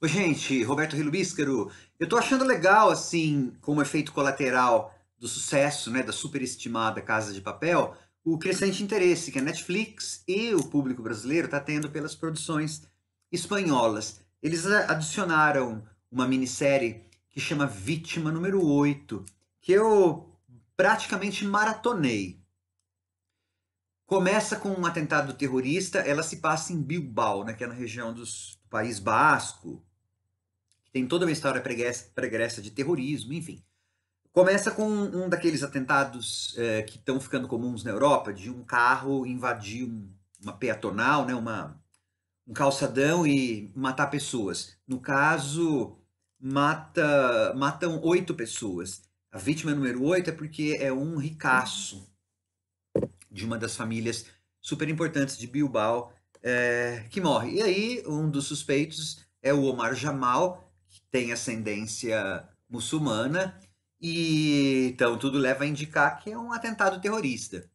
Oi, gente, Roberto Rilubíscaro. Eu tô achando legal, assim, como efeito colateral do sucesso, né, da superestimada Casa de Papel, o crescente interesse que a Netflix e o público brasileiro está tendo pelas produções espanholas. Eles adicionaram uma minissérie que chama Vítima número 8, que eu praticamente maratonei. Começa com um atentado terrorista, ela se passa em Bilbao, né, que é na região dos, do País Basco, que tem toda uma história pregressa, de terrorismo, enfim. Começa com um daqueles atentados é, que estão ficando comuns na Europa, de um carro invadir um, uma peatonal, né, uma, um calçadão e matar pessoas. No caso, mata matam oito pessoas. A vítima número oito é porque é um ricaço de uma das famílias super importantes de Bilbao é, que morre. E aí, um dos suspeitos é o Omar Jamal, tem ascendência muçulmana, e então tudo leva a indicar que é um atentado terrorista.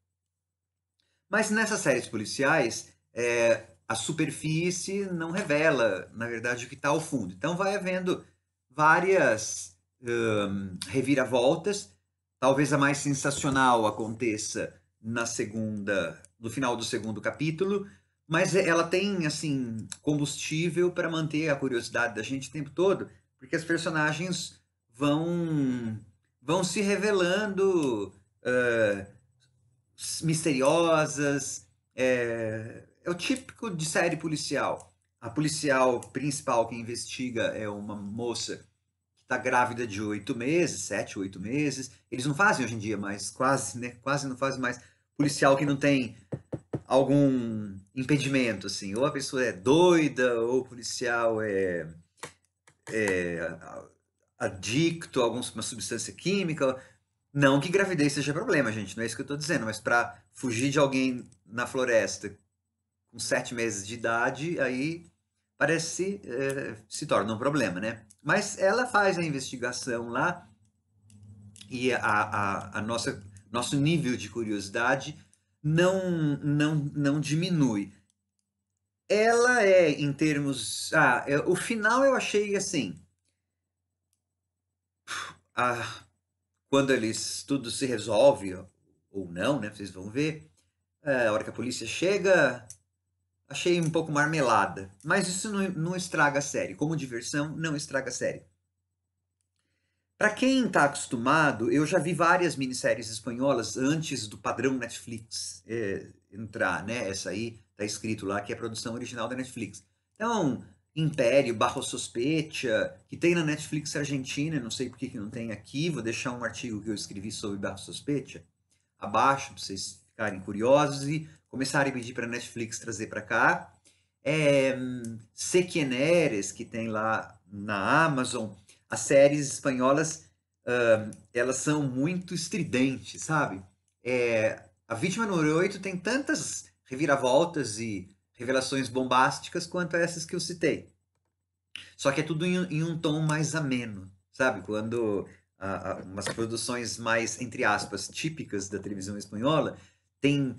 Mas nessas séries policiais, é, a superfície não revela, na verdade, o que está ao fundo. Então vai havendo várias hum, reviravoltas. Talvez a mais sensacional aconteça na segunda, no final do segundo capítulo, mas ela tem assim combustível para manter a curiosidade da gente o tempo todo porque os personagens vão vão se revelando uh, misteriosas. É, é, o típico de série policial. A policial principal que investiga é uma moça que está grávida de oito meses, sete, oito meses. Eles não fazem hoje em dia, mas quase, né? Quase não fazem mais. Policial que não tem algum impedimento, assim. Ou a pessoa é doida, ou o policial é é, adicto a alguma substância química. Não que gravidez seja problema, gente, não é isso que eu estou dizendo, mas para fugir de alguém na floresta com sete meses de idade, aí parece é, se torna um problema, né? Mas ela faz a investigação lá e a, a, a nossa, nosso nível de curiosidade não, não, não diminui ela é em termos. Ah, o final eu achei assim. Ah, quando eles tudo se resolve ou não, né? Vocês vão ver. É, a hora que a polícia chega, achei um pouco marmelada. Mas isso não, não estraga a série. Como diversão, não estraga a série. Para quem está acostumado, eu já vi várias minisséries espanholas antes do padrão Netflix é, entrar, né? Essa aí está escrito lá que é a produção original da Netflix. Então, Império, Barro Sospecha, que tem na Netflix Argentina, não sei por que, não tem aqui, vou deixar um artigo que eu escrevi sobre Barro Sospecha abaixo, para vocês ficarem curiosos e começarem a pedir para a Netflix trazer para cá. É, que tem lá na Amazon as séries espanholas uh, elas são muito estridentes, sabe? É, a Vítima número 8 tem tantas reviravoltas e revelações bombásticas quanto essas que eu citei. Só que é tudo em, em um tom mais ameno, sabe? Quando uh, uh, umas produções mais, entre aspas, típicas da televisão espanhola tem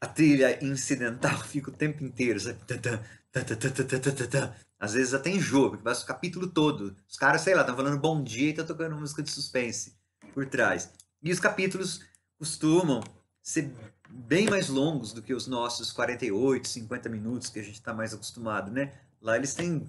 a trilha incidental fica o tempo inteiro, sabe? Às vezes até em jogo porque passa o capítulo todo. Os caras, sei lá, estão falando bom dia e estão tocando música de suspense por trás. E os capítulos costumam ser bem mais longos do que os nossos 48, 50 minutos que a gente está mais acostumado, né? Lá eles têm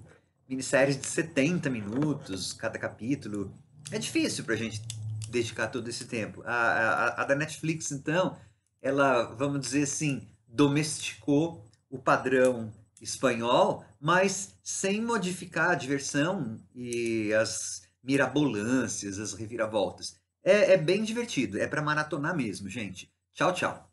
minisséries de 70 minutos cada capítulo. É difícil para a gente dedicar todo esse tempo. A, a, a da Netflix, então, ela, vamos dizer assim, domesticou o padrão espanhol, mas sem modificar a diversão e as mirabolâncias, as reviravoltas. É, é bem divertido, é para maratonar mesmo, gente. Tchau, tchau.